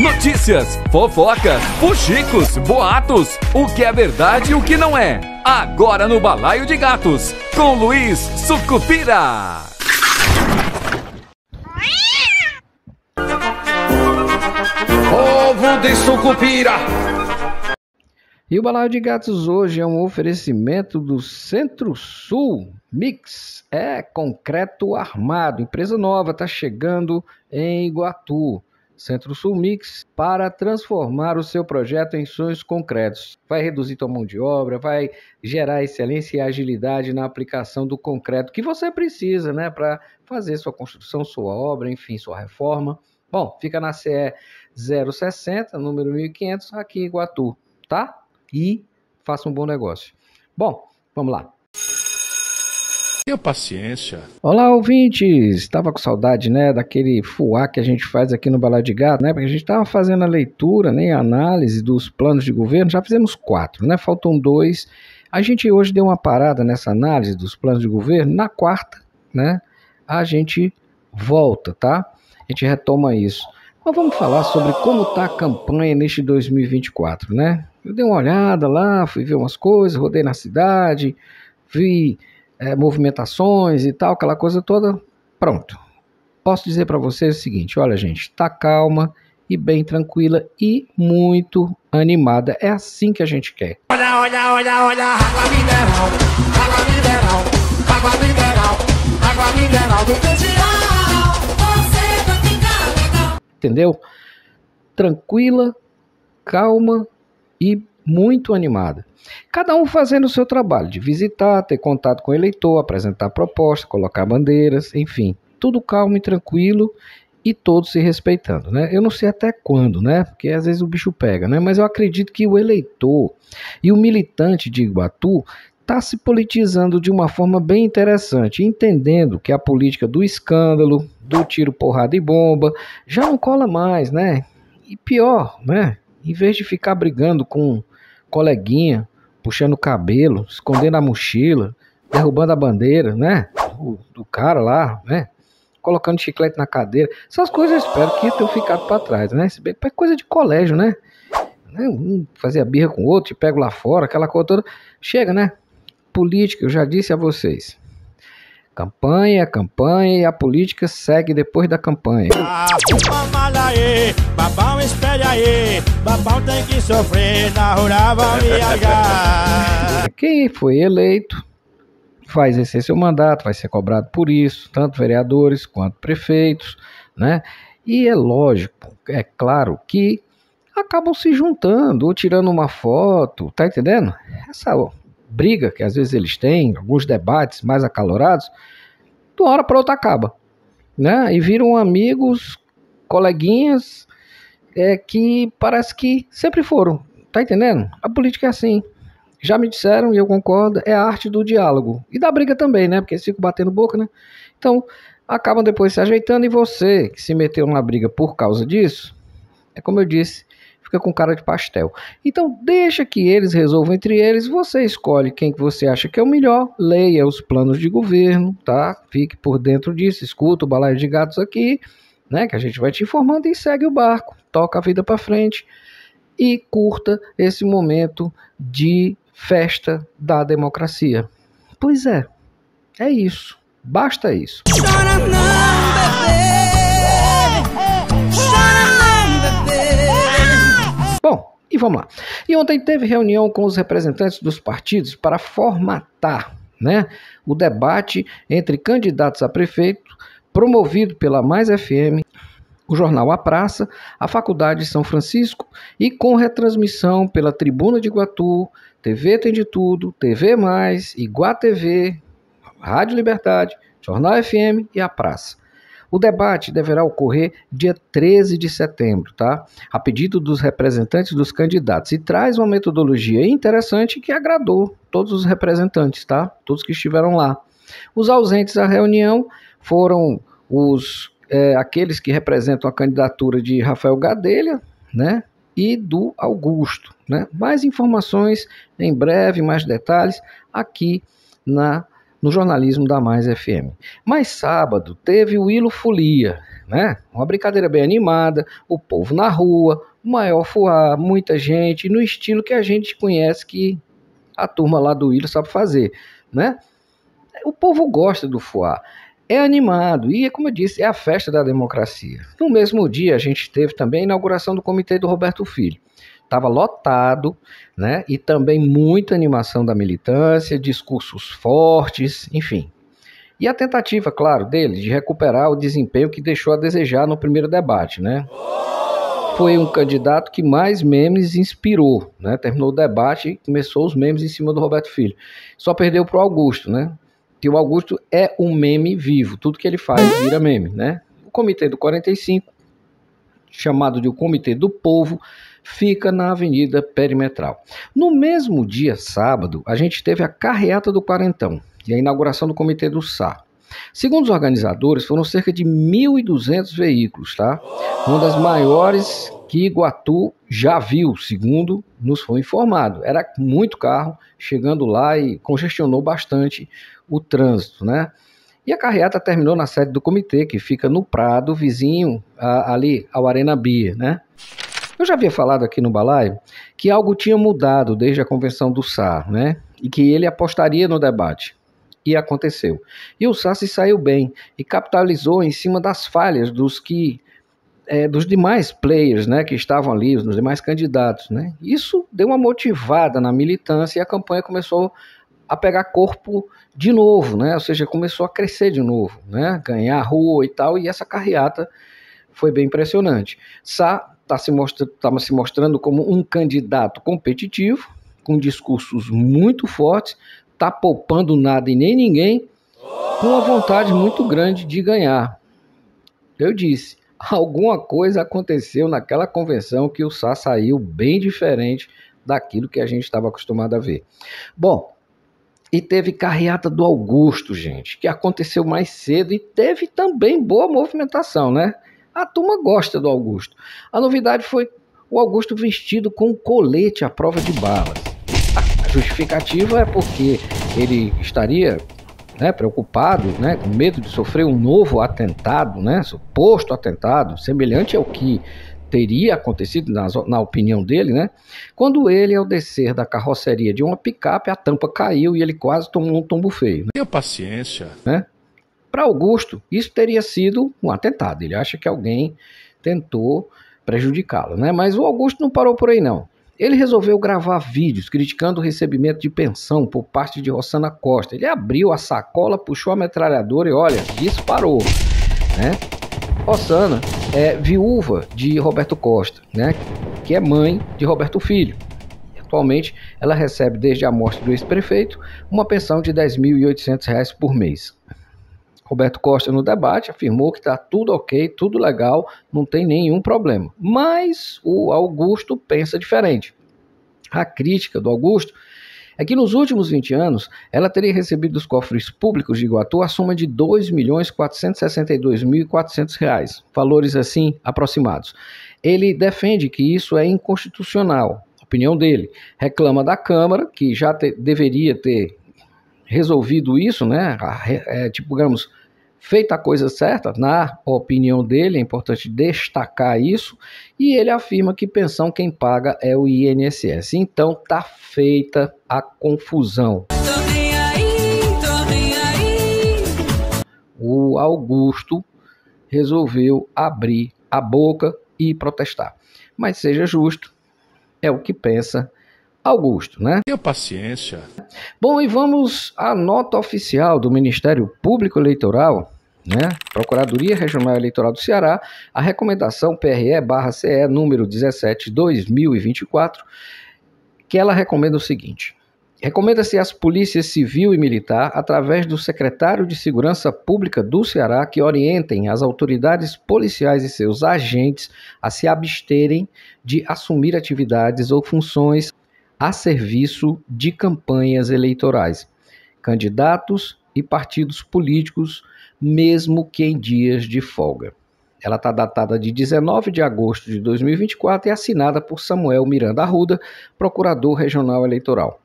Notícias, fofocas, fuxicos, boatos, o que é verdade e o que não é. Agora no Balaio de Gatos, com Luiz Sucupira. Povo de Sucupira. E o Balaio de Gatos hoje é um oferecimento do Centro-Sul Mix. É concreto armado, empresa nova, está chegando em Iguatu. Centro-Sul Mix para transformar o seu projeto em sonhos concretos. Vai reduzir tua mão de obra, vai gerar excelência e agilidade na aplicação do concreto que você precisa, né, para fazer sua construção, sua obra, enfim, sua reforma. Bom, fica na CE 060, número 1500, aqui em Iguatu, tá? E faça um bom negócio. Bom, vamos lá. Tenha paciência. Olá, ouvintes! Estava com saudade, né, daquele fuá que a gente faz aqui no Baladigado, de Gato, né? Porque a gente estava fazendo a leitura, né, a análise dos planos de governo. Já fizemos quatro, né? Faltam dois. A gente hoje deu uma parada nessa análise dos planos de governo. Na quarta, né, a gente volta, tá? A gente retoma isso. Mas vamos falar sobre como está a campanha neste 2024, né? Eu dei uma olhada lá, fui ver umas coisas, rodei na cidade, vi é, movimentações e tal, aquela coisa toda, pronto. Posso dizer para vocês o seguinte: olha, gente, tá calma e bem tranquila e muito animada. É assim que a gente quer. Olha, olha, olha, olha, água mineral, água mineral, água mineral, água mineral do Você vai ficar legal. Entendeu? Tranquila, calma e muito animada. Cada um fazendo o seu trabalho de visitar, ter contato com o eleitor, apresentar propostas, colocar bandeiras, enfim, tudo calmo e tranquilo e todos se respeitando, né? Eu não sei até quando, né? Porque às vezes o bicho pega, né? Mas eu acredito que o eleitor e o militante de Iguatu está se politizando de uma forma bem interessante, entendendo que a política do escândalo, do tiro, porrada e bomba já não cola mais, né? E pior, né? Em vez de ficar brigando com um coleguinha puxando o cabelo, escondendo a mochila, derrubando a bandeira, né? Do, do cara lá, né? Colocando chiclete na cadeira. Essas coisas eu espero que tenham ficado para trás, né? Isso é coisa de colégio, né? né? Um fazia birra com o outro, te pego lá fora, aquela coisa toda. Chega, né? Política, eu já disse a vocês. Campanha, campanha e a política segue depois da campanha. Quem foi eleito vai exercer seu mandato, vai ser cobrado por isso, tanto vereadores quanto prefeitos, né? E é lógico, é claro que acabam se juntando ou tirando uma foto, tá entendendo? Essa briga que às vezes eles têm, alguns debates mais acalorados, de uma hora para outra acaba. Né? E viram amigos, coleguinhas, é, que parece que sempre foram. Tá entendendo? A política é assim. Já me disseram, e eu concordo, é a arte do diálogo. E da briga também, né? Porque eles ficam batendo boca, né? Então, acabam depois se ajeitando e você que se meteu na briga por causa disso, é como eu disse, fica com cara de pastel. Então deixa que eles resolvam entre eles, você escolhe quem que você acha que é o melhor, leia os planos de governo, tá? Fique por dentro disso, escuta o balaio de gatos aqui, né, que a gente vai te informando e segue o barco, toca a vida para frente e curta esse momento de festa da democracia. Pois é, é isso. Basta isso. E vamos lá. E ontem teve reunião com os representantes dos partidos para formatar né, o debate entre candidatos a prefeito, promovido pela Mais FM, o jornal A Praça, a Faculdade de São Francisco e com retransmissão pela Tribuna de Iguatu, TV Tem de Tudo, TV Mais, Iguá TV, Rádio Liberdade, Jornal FM e A Praça. O debate deverá ocorrer dia 13 de setembro, tá? A pedido dos representantes dos candidatos e traz uma metodologia interessante que agradou todos os representantes, tá? Todos que estiveram lá. Os ausentes à reunião foram os é, aqueles que representam a candidatura de Rafael Gadelha, né? E do Augusto, né? Mais informações em breve, mais detalhes aqui na no jornalismo da Mais FM. Mas sábado teve o Hilo Folia, né? Uma brincadeira bem animada, o povo na rua, maior fuá, muita gente, no estilo que a gente conhece que a turma lá do Hilo sabe fazer, né? O povo gosta do fuá. É animado e, como eu disse, é a festa da democracia. No mesmo dia, a gente teve também a inauguração do comitê do Roberto Filho estava lotado, né? E também muita animação da militância, discursos fortes, enfim. E a tentativa, claro, dele de recuperar o desempenho que deixou a desejar no primeiro debate, né? Foi um candidato que mais memes inspirou, né? Terminou o debate e começou os memes em cima do Roberto Filho. Só perdeu para o Augusto, né? Que o Augusto é um meme vivo, tudo que ele faz vira meme, né? O comitê do 45 chamado de o Comitê do Povo, fica na Avenida Perimetral. No mesmo dia, sábado, a gente teve a carreata do Quarentão e a inauguração do Comitê do Sá. Segundo os organizadores, foram cerca de 1.200 veículos, tá? Uma das maiores que Iguatu já viu, segundo nos foi informado. Era muito carro chegando lá e congestionou bastante o trânsito, né? E a carreata terminou na sede do comitê, que fica no Prado, vizinho a, ali ao Arena Bia, né? Eu já havia falado aqui no balaio que algo tinha mudado desde a convenção do SAR, né? E que ele apostaria no debate. E aconteceu. E o SAR se saiu bem e capitalizou em cima das falhas dos que é, dos demais players né, que estavam ali, os demais candidatos. Né? Isso deu uma motivada na militância e a campanha começou a pegar corpo de novo, né? Ou seja, começou a crescer de novo, né? Ganhar rua e tal, e essa carreata foi bem impressionante. Sá está se, mostra, se mostrando como um candidato competitivo, com discursos muito fortes, está poupando nada e nem ninguém, com uma vontade muito grande de ganhar. Eu disse, alguma coisa aconteceu naquela convenção que o Sá saiu bem diferente daquilo que a gente estava acostumado a ver. Bom, e teve carreata do Augusto, gente, que aconteceu mais cedo e teve também boa movimentação, né? A turma gosta do Augusto. A novidade foi o Augusto vestido com colete à prova de balas. A justificativa é porque ele estaria né, preocupado, né, com medo de sofrer um novo atentado, né, suposto atentado, semelhante ao que teria acontecido, na, na opinião dele, né? Quando ele, ao descer da carroceria de uma picape, a tampa caiu e ele quase tomou um tombo feio. Né? Tenha paciência. Né? Para Augusto, isso teria sido um atentado. Ele acha que alguém tentou prejudicá-lo, né? Mas o Augusto não parou por aí, não. Ele resolveu gravar vídeos criticando o recebimento de pensão por parte de Rossana Costa. Ele abriu a sacola, puxou a metralhadora e, olha, disparou, né? Rossana é viúva de Roberto Costa, né? Que é mãe de Roberto Filho. Atualmente, ela recebe, desde a morte do ex-prefeito, uma pensão de R$ 10.800 por mês. Roberto Costa, no debate, afirmou que está tudo ok, tudo legal, não tem nenhum problema. Mas o Augusto pensa diferente. A crítica do Augusto é que nos últimos 20 anos ela teria recebido dos cofres públicos de Iguatu a soma de R$ 2.462.400, valores assim aproximados. Ele defende que isso é inconstitucional, opinião dele. Reclama da Câmara, que já te, deveria ter resolvido isso, né? É, tipo, digamos, feita a coisa certa, na opinião dele, é importante destacar isso, e ele afirma que pensão quem paga é o INSS. Então tá feita a confusão. Aí, o Augusto resolveu abrir a boca e protestar. Mas seja justo, é o que pensa Augusto, né? Tenha paciência. Bom, e vamos à nota oficial do Ministério Público Eleitoral, né? Procuradoria Regional Eleitoral do Ceará, a recomendação PRE/CE número 17/2024, que ela recomenda o seguinte: Recomenda-se às polícias civil e militar, através do secretário de Segurança Pública do Ceará, que orientem as autoridades policiais e seus agentes a se absterem de assumir atividades ou funções a serviço de campanhas eleitorais, candidatos e partidos políticos, mesmo que em dias de folga. Ela está datada de 19 de agosto de 2024 e é assinada por Samuel Miranda Arruda, procurador regional eleitoral.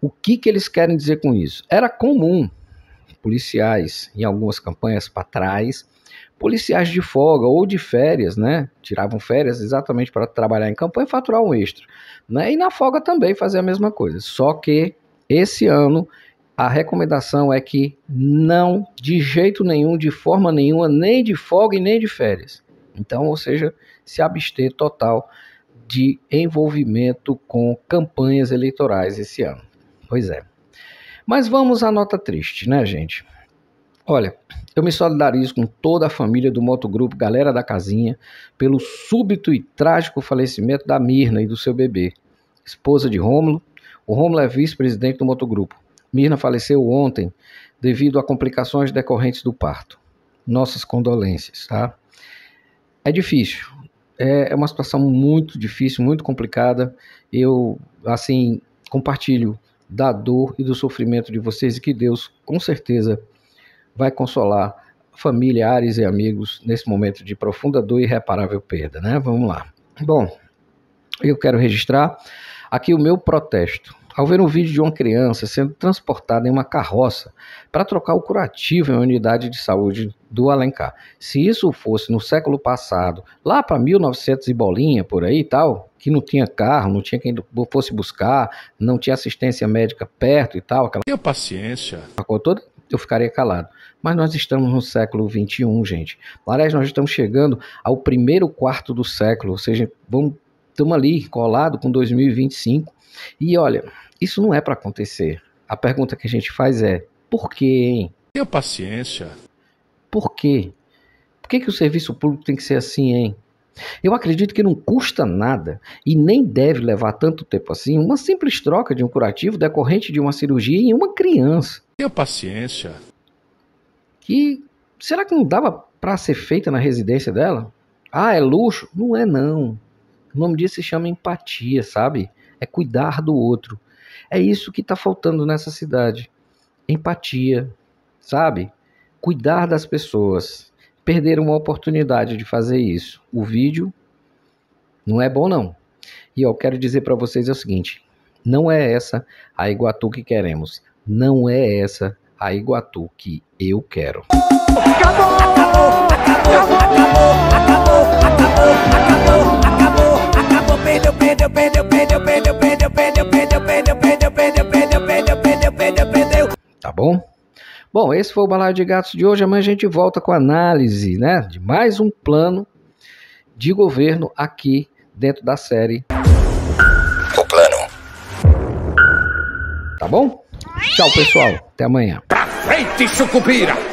O que, que eles querem dizer com isso? Era comum policiais em algumas campanhas para trás, policiais de folga ou de férias, né? Tiravam férias exatamente para trabalhar em campanha e faturar um extra, né? E na folga também fazer a mesma coisa. Só que esse ano a recomendação é que não de jeito nenhum, de forma nenhuma, nem de folga e nem de férias. Então, ou seja, se abster total de envolvimento com campanhas eleitorais esse ano. Pois é. Mas vamos à nota triste, né, gente? Olha, eu me solidarizo com toda a família do motogrupo Galera da Casinha pelo súbito e trágico falecimento da Mirna e do seu bebê, esposa de Rômulo. O Rômulo é vice-presidente do motogrupo. Mirna faleceu ontem devido a complicações decorrentes do parto. Nossas condolências, tá? É difícil. É, é uma situação muito difícil, muito complicada. Eu, assim, compartilho da dor e do sofrimento de vocês e que Deus, com certeza, vai consolar familiares e amigos nesse momento de profunda dor e irreparável perda, né? Vamos lá. Bom, eu quero registrar aqui o meu protesto. Ao ver um vídeo de uma criança sendo transportada em uma carroça para trocar o curativo em uma unidade de saúde do Alencar. Se isso fosse no século passado, lá para 1900 e bolinha por aí e tal, que não tinha carro, não tinha quem fosse buscar, não tinha assistência médica perto e tal, aquela. Tenha paciência. Toda, eu ficaria calado. Mas nós estamos no século 21, gente. Aliás, nós estamos chegando ao primeiro quarto do século, ou seja, vamos, estamos ali colado com 2025 e olha, isso não é para acontecer. A pergunta que a gente faz é: por quê, hein? Tenha paciência. Por quê? Por que, que o serviço público tem que ser assim, hein? Eu acredito que não custa nada e nem deve levar tanto tempo assim uma simples troca de um curativo decorrente de uma cirurgia em uma criança. Tenha paciência. Que será que não dava para ser feita na residência dela? Ah, é luxo? Não é não. O nome disso se chama empatia, sabe? é cuidar do outro. É isso que está faltando nessa cidade. Empatia, sabe? Cuidar das pessoas. Perderam uma oportunidade de fazer isso. O vídeo não é bom, não. E eu quero dizer para vocês é o seguinte: não é essa a Iguatu que queremos. Não é essa a Iguatu que eu quero. Acabou! Acabou! Acabou! Acabou! Acabou! acabou, acabou perdeu, perdeu, perdeu, perdeu, perdeu, perdeu, perdeu, perdeu, perdeu, perdeu, perdeu, perdeu, perdeu, perdeu, perdeu. Tá bom? Bom, esse foi o Balaio de Gatos de hoje. Amanhã a gente volta com a análise, né, de mais um plano de governo aqui dentro da série. O plano. Tá bom? Tchau, pessoal. Até amanhã. Pra frente, sucupira!